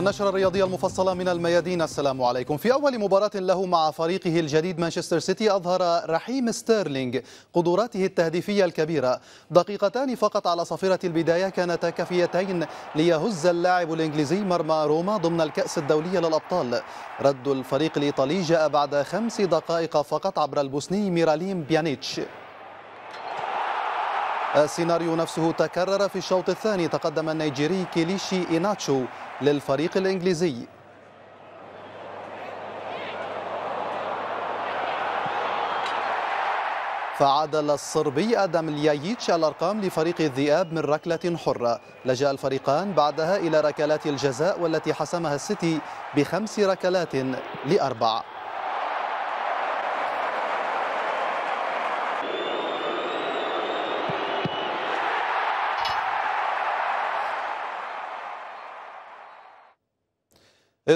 النشرة الرياضية المفصلة من الميادين السلام عليكم في أول مباراة له مع فريقه الجديد مانشستر سيتي أظهر رحيم ستيرلينج قدراته التهديفية الكبيرة دقيقتان فقط على صفيرة البداية كانتا كافيتين ليهز اللاعب الإنجليزي مرمى روما ضمن الكأس الدولية للأبطال رد الفريق الإيطالي جاء بعد خمس دقائق فقط عبر البوسني ميراليم بيانيتش السيناريو نفسه تكرر في الشوط الثاني تقدم النيجيري كيليشي إيناتشو للفريق الإنجليزي فعدل الصربي آدم اليايتش الأرقام لفريق الذئاب من ركلة حرة لجأ الفريقان بعدها إلى ركلات الجزاء والتي حسمها السيتي بخمس ركلات لأربع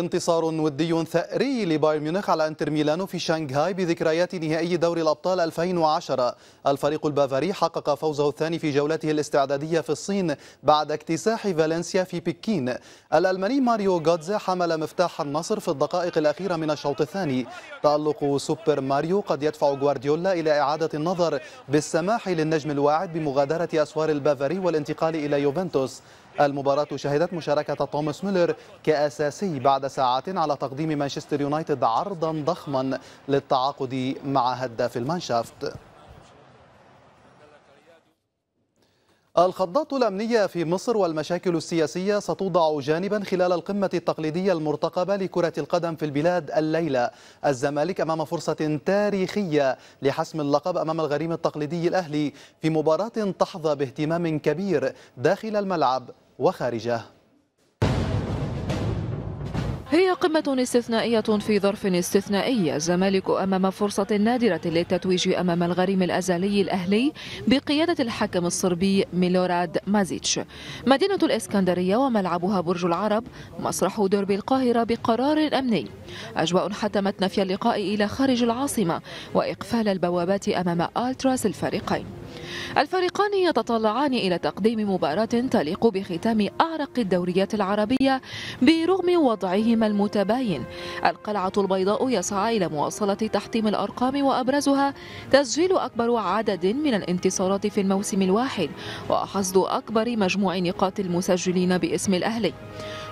انتصار ودي ثأري لبايرن ميونخ على انتر ميلانو في شنغهاي بذكريات نهائي دوري الأبطال 2010 الفريق البافاري حقق فوزه الثاني في جولته الاستعدادية في الصين بعد اكتساح فالنسيا في بكين الألماني ماريو غاتزا حمل مفتاح النصر في الدقائق الأخيرة من الشوط الثاني تألق سوبر ماريو قد يدفع غوارديولا إلى إعادة النظر بالسماح للنجم الواعد بمغادرة أسوار البافاري والانتقال إلى يوفنتوس المباراة شهدت مشاركة توماس ميلر كأساسي بعد ساعات على تقديم مانشستر يونايتد عرضا ضخما للتعاقد مع هداف المانشافت الخضات الأمنية في مصر والمشاكل السياسية ستوضع جانبا خلال القمة التقليدية المرتقبة لكرة القدم في البلاد الليلة الزمالك أمام فرصة تاريخية لحسم اللقب أمام الغريم التقليدي الأهلي في مباراة تحظى باهتمام كبير داخل الملعب وخارجه هي قمة استثنائية في ظرف استثنائي الزمالك أمام فرصة نادرة للتتويج أمام الغريم الأزلي الأهلي بقيادة الحكم الصربي ميلوراد مازيتش مدينة الإسكندرية وملعبها برج العرب مسرح دربي القاهرة بقرار أمني أجواء حتمت نفي اللقاء إلى خارج العاصمة وإقفال البوابات أمام ألتراس الفريقين الفريقان يتطلعان إلى تقديم مباراة تليق بختام أعرق الدوريات العربية برغم وضعهما المتباين القلعة البيضاء يسعى إلى مواصلة تحطيم الأرقام وأبرزها تسجيل أكبر عدد من الانتصارات في الموسم الواحد وحصد أكبر مجموع نقاط المسجلين باسم الأهلي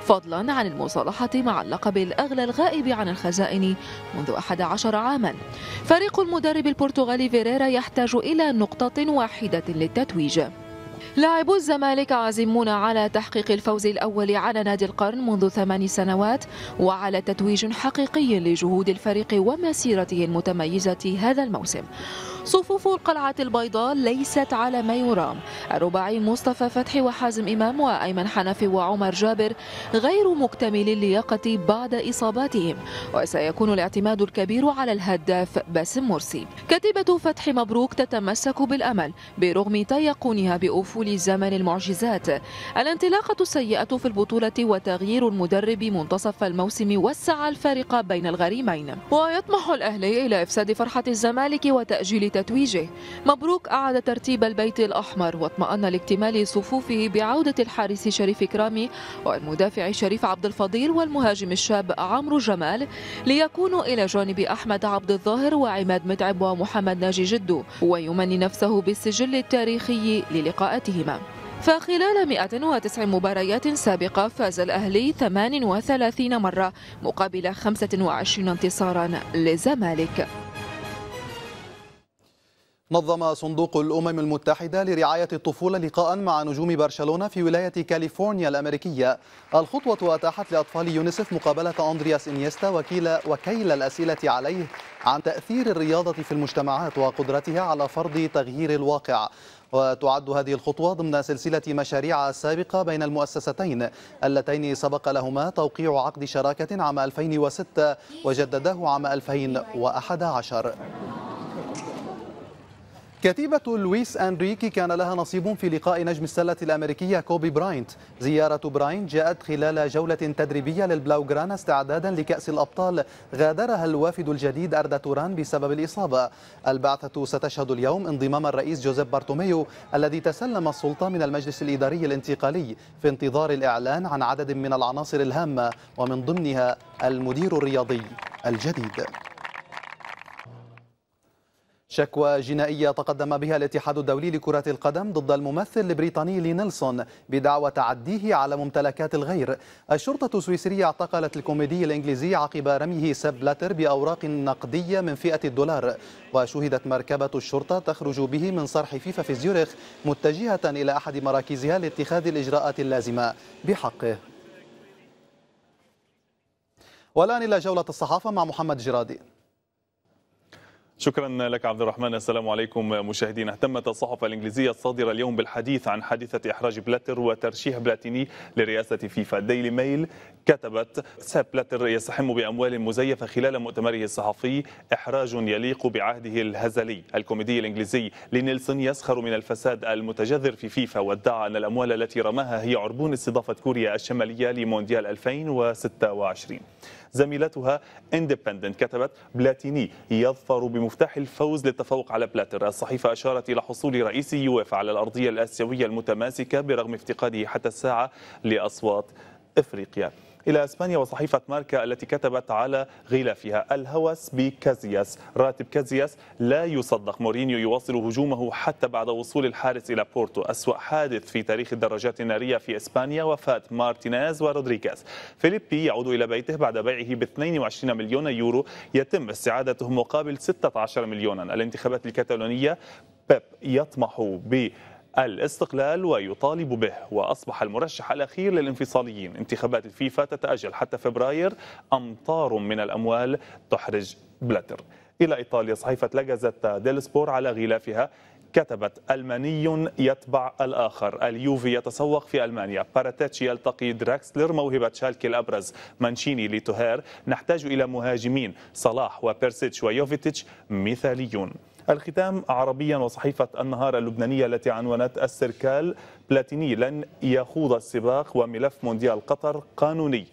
فضلا عن المصالحة مع اللقب الأغلى الغائب عن الخزائن منذ 11 عاما فريق المدرب البرتغالي فيريرا يحتاج إلى نقطة واحدة للتتويج لاعبو الزمالك عازمون على تحقيق الفوز الأول على نادي القرن منذ ثمان سنوات وعلى تتويج حقيقي لجهود الفريق ومسيرته المتميزة هذا الموسم صفوف القلعة البيضاء ليست على ما يرام الرباعي مصطفى فتحي وحازم إمام وأيمن حنفي وعمر جابر غير مكتملي اللياقة بعد إصاباتهم وسيكون الاعتماد الكبير على الهداف باسم مرسي كتيبة فتح مبروك تتمسك بالأمل برغم تيقنها بأفول زمن المعجزات الانطلاقة السيئة في البطولة وتغيير المدرب منتصف الموسم وسع الفارق بين الغريمين ويطمح الأهلي إلى إفساد فرحة الزمالك وتأجيل لتتويجه مبروك أعاد ترتيب البيت الأحمر واطمأن لاكتمال صفوفه بعودة الحارس شريف كرامي والمدافع شريف عبد الفضيل والمهاجم الشاب عمرو جمال ليكونوا إلى جانب أحمد عبد الظاهر وعماد متعب ومحمد ناجي جدو ويمني نفسه بالسجل التاريخي للقاءاتهما فخلال 109 مباريات سابقة فاز الأهلي 38 مرة مقابل 25 انتصارا للزمالك نظم صندوق الأمم المتحدة لرعاية الطفولة لقاء مع نجوم برشلونة في ولاية كاليفورنيا الأمريكية الخطوة أتاحت لأطفال يونيسف مقابلة أندرياس إنيستا وكيل, وكيل الأسئلة عليه عن تأثير الرياضة في المجتمعات وقدرتها على فرض تغيير الواقع وتعد هذه الخطوة ضمن سلسلة مشاريع سابقة بين المؤسستين اللتين سبق لهما توقيع عقد شراكة عام 2006 وجدده عام 2011 كتيبة لويس أنريكي كان لها نصيب في لقاء نجم السلة الأمريكية كوبي براينت زيارة براينت جاءت خلال جولة تدريبية للبلاوغرانا استعدادا لكأس الأبطال غادرها الوافد الجديد أردا توران بسبب الإصابة البعثة ستشهد اليوم انضمام الرئيس جوزيف بارتوميو الذي تسلم السلطة من المجلس الإداري الانتقالي في انتظار الإعلان عن عدد من العناصر الهامة ومن ضمنها المدير الرياضي الجديد شكوى جنائية تقدم بها الاتحاد الدولي لكرة القدم ضد الممثل البريطاني لينيلسون بدعوى تعديه على ممتلكات الغير الشرطة السويسرية اعتقلت الكوميدي الإنجليزي عقب رميه سب لاتر بأوراق نقدية من فئة الدولار وشهدت مركبة الشرطة تخرج به من صرح فيفا في زيورخ متجهة إلى أحد مراكزها لاتخاذ الإجراءات اللازمة بحقه والآن إلى جولة الصحافة مع محمد جرادي شكرا لك عبد الرحمن السلام عليكم مشاهدينا اهتمت الصحف الإنجليزية الصادرة اليوم بالحديث عن حادثة إحراج بلاتر وترشيح بلاتيني لرئاسة فيفا ديلي ميل كتبت ساب بلاتر يستحم بأموال مزيفة خلال مؤتمره الصحفي إحراج يليق بعهده الهزلي الكوميدي الإنجليزي لنيلسون يسخر من الفساد المتجذر في فيفا وادعى أن الأموال التي رماها هي عربون استضافة كوريا الشمالية لمونديال 2026 زميلتها اندبندنت كتبت بلاتيني يظفر بمفتاح الفوز للتفوق على بلاتر الصحيفة أشارت إلى حصول رئيس يوفا على الأرضية الآسيوية المتماسكة برغم افتقاده حتى الساعة لأصوات إفريقيا إلى أسبانيا وصحيفة ماركا التي كتبت على غلافها الهوس بكازياس راتب كازياس لا يصدق مورينيو يواصل هجومه حتى بعد وصول الحارس إلى بورتو أسوأ حادث في تاريخ الدراجات النارية في إسبانيا وفاة مارتينيز ورودريغاز فيليبي يعود إلى بيته بعد بيعه ب 22 مليون يورو يتم استعادته مقابل 16 مليونا الانتخابات الكتالونية بيب يطمح ب الاستقلال ويطالب به وأصبح المرشح الأخير للانفصاليين انتخابات الفيفا تتأجل حتى فبراير أمطار من الأموال تحرج بلاتر إلى إيطاليا صحيفة لاجازيتا ديل سبور على غلافها كتبت ألماني يتبع الآخر اليوفي يتسوق في ألمانيا باراتيتشي يلتقي دراكسلر موهبة شالكي الأبرز مانشيني لتهير نحتاج إلى مهاجمين صلاح وبيرسيتش ويوفيتيتش مثاليون الختام عربيا وصحيفة النهار اللبنانية التي عنونت السركال بلاتيني لن يخوض السباق وملف مونديال قطر قانوني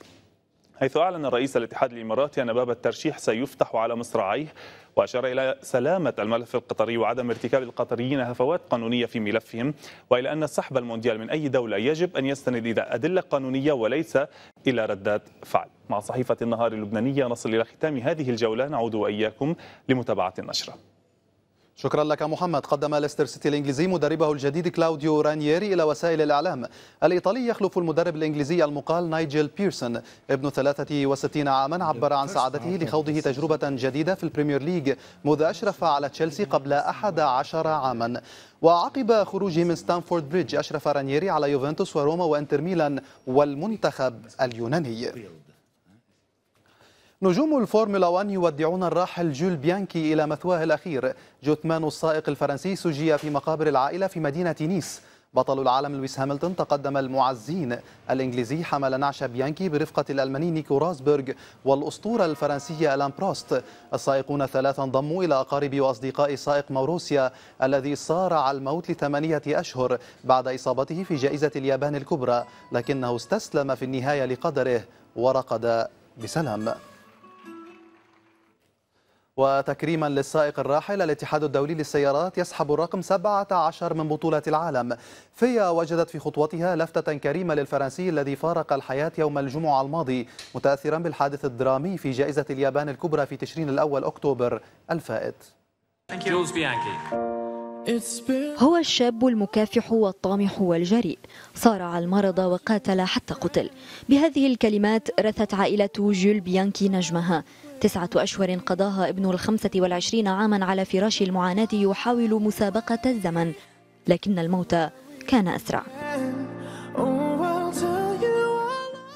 حيث أعلن الرئيس الاتحاد الإماراتي أن باب الترشيح سيفتح على مصراعيه وأشار إلى سلامة الملف القطري وعدم ارتكاب القطريين هفوات قانونية في ملفهم وإلى أن سحب المونديال من أي دولة يجب أن يستند إلى أدلة قانونية وليس إلى ردات فعل مع صحيفة النهار اللبنانية نصل إلى ختام هذه الجولة نعود وإياكم لمتابعة النشرة شكرا لك محمد قدم ليستر سيتي الإنجليزي مدربه الجديد كلاوديو رانييري إلى وسائل الإعلام الإيطالي يخلف المدرب الإنجليزي المقال نايجل بيرسون ابن 63 عاما عبر عن سعادته لخوضه تجربة جديدة في البريمير ليج منذ أشرف على تشيلسي قبل 11 عاما وعقب خروجه من ستانفورد بريدج أشرف رانييري على يوفنتوس وروما وإنتر ميلان والمنتخب اليوناني نجوم الفورمولا 1 يودعون الراحل جول بيانكي إلى مثواه الأخير جثمان السائق الفرنسي سجي في مقابر العائلة في مدينة نيس بطل العالم لويس هاملتون تقدم المعزين الإنجليزي حمل نعش بيانكي برفقة الألماني نيكو راسبرغ والأسطورة الفرنسية ألان بروست السائقون الثلاثة انضموا إلى أقارب وأصدقاء سائق موروسيا الذي صارع الموت لثمانية أشهر بعد إصابته في جائزة اليابان الكبرى لكنه استسلم في النهاية لقدره ورقد بسلام وتكريما للسائق الراحل الاتحاد الدولي للسيارات يسحب الرقم 17 من بطولة العالم فيا وجدت في خطوتها لفتة كريمة للفرنسي الذي فارق الحياة يوم الجمعة الماضي متأثرا بالحادث الدرامي في جائزة اليابان الكبرى في تشرين الأول أكتوبر الفائت هو الشاب المكافح والطامح والجريء صارع المرض وقاتل حتى قتل بهذه الكلمات رثت عائلة جول بيانكي نجمها تسعة أشهر قضاها ابن الخمسة والعشرين عاما على فراش المعاناة يحاول مسابقة الزمن لكن الموت كان أسرع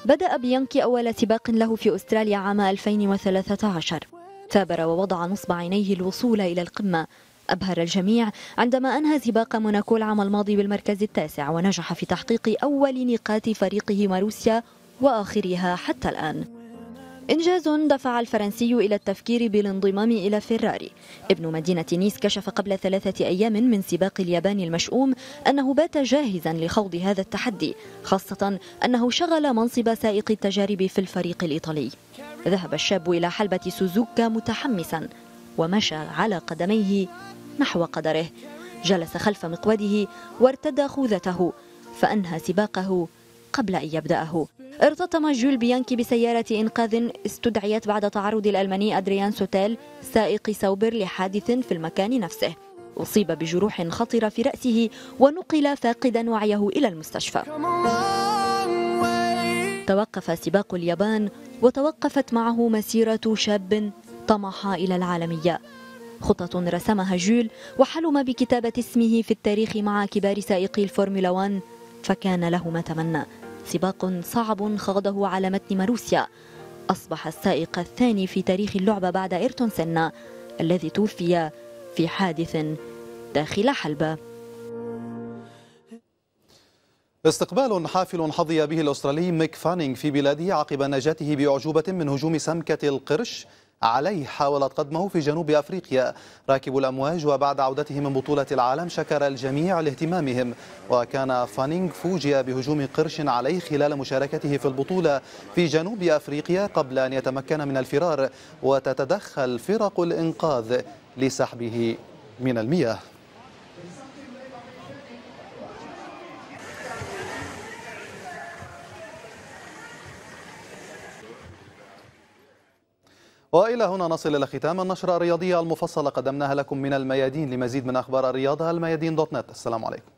بدأ بيانكي أول سباق له في أستراليا عام 2013 ثابر ووضع نصب عينيه الوصول إلى القمة أبهر الجميع عندما أنهى سباق موناكو العام الماضي بالمركز التاسع ونجح في تحقيق أول نقاط فريقه ماروسيا وآخرها حتى الآن إنجاز دفع الفرنسي إلى التفكير بالانضمام إلى فيراري ابن مدينة نيس كشف قبل ثلاثة أيام من سباق اليابان المشؤوم أنه بات جاهزا لخوض هذا التحدي خاصة أنه شغل منصب سائق التجارب في الفريق الإيطالي ذهب الشاب إلى حلبة سوزوكا متحمسا ومشى على قدميه نحو قدره جلس خلف مقوده وارتدى خوذته فأنهى سباقه قبل أن يبدأه ارتطم جول بيانكي بسيارة إنقاذ استدعيت بعد تعرض الألماني أدريان سوتيل سائق سوبر لحادث في المكان نفسه أصيب بجروح خطرة في رأسه ونقل فاقدا وعيه إلى المستشفى توقف سباق اليابان وتوقفت معه مسيرة شاب طمح إلى العالمية خطة رسمها جول وحلم بكتابة اسمه في التاريخ مع كبار سائقي الفورمولا 1 فكان له ما تمنى سباق صعب خاضه على متن ماروسيا أصبح السائق الثاني في تاريخ اللعبة بعد إيرتون سنة الذي توفي في حادث داخل حلبة استقبال حافل حظي به الأسترالي ميك فانينغ في بلاده عقب نجاته بأعجوبة من هجوم سمكة القرش عليه حاولت قدمه في جنوب أفريقيا راكب الأمواج وبعد عودته من بطولة العالم شكر الجميع لاهتمامهم وكان فانينغ فوجئ بهجوم قرش عليه خلال مشاركته في البطولة في جنوب أفريقيا قبل أن يتمكن من الفرار وتتدخل فرق الإنقاذ لسحبه من المياه وإلى هنا نصل إلى ختام النشرة الرياضية المفصلة قدمناها لكم من الميادين لمزيد من أخبار الرياضة الميادين دوت نت السلام عليكم